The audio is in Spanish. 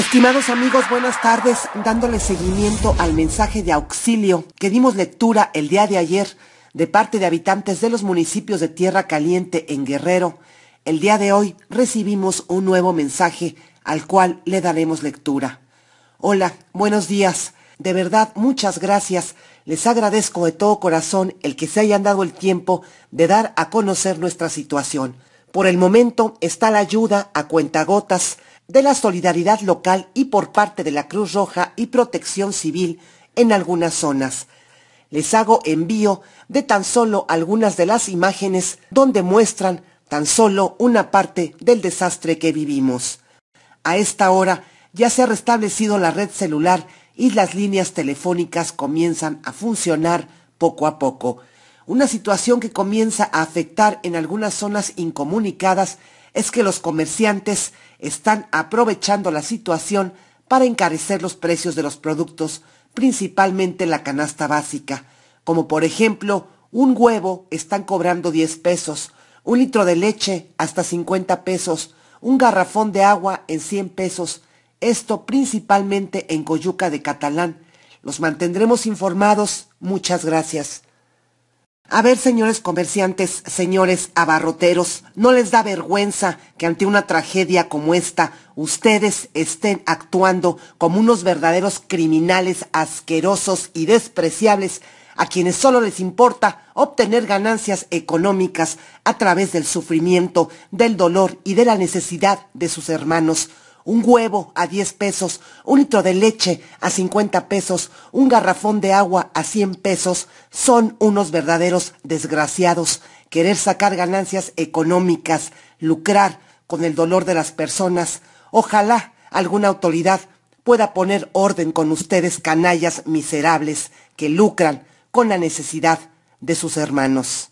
Estimados amigos, buenas tardes. Dándole seguimiento al mensaje de auxilio que dimos lectura el día de ayer de parte de habitantes de los municipios de Tierra Caliente en Guerrero, el día de hoy recibimos un nuevo mensaje al cual le daremos lectura. Hola, buenos días. De verdad, muchas gracias. Les agradezco de todo corazón el que se hayan dado el tiempo de dar a conocer nuestra situación. Por el momento está la ayuda a cuentagotas de la solidaridad local y por parte de la Cruz Roja y Protección Civil en algunas zonas. Les hago envío de tan solo algunas de las imágenes donde muestran tan solo una parte del desastre que vivimos. A esta hora ya se ha restablecido la red celular y las líneas telefónicas comienzan a funcionar poco a poco. Una situación que comienza a afectar en algunas zonas incomunicadas es que los comerciantes están aprovechando la situación para encarecer los precios de los productos, principalmente la canasta básica, como por ejemplo un huevo están cobrando 10 pesos, un litro de leche hasta 50 pesos, un garrafón de agua en 100 pesos, esto principalmente en Coyuca de Catalán. Los mantendremos informados. Muchas gracias. A ver, señores comerciantes, señores abarroteros, ¿no les da vergüenza que ante una tragedia como esta ustedes estén actuando como unos verdaderos criminales asquerosos y despreciables a quienes solo les importa obtener ganancias económicas a través del sufrimiento, del dolor y de la necesidad de sus hermanos? un huevo a 10 pesos, un litro de leche a 50 pesos, un garrafón de agua a 100 pesos, son unos verdaderos desgraciados. Querer sacar ganancias económicas, lucrar con el dolor de las personas. Ojalá alguna autoridad pueda poner orden con ustedes, canallas miserables, que lucran con la necesidad de sus hermanos.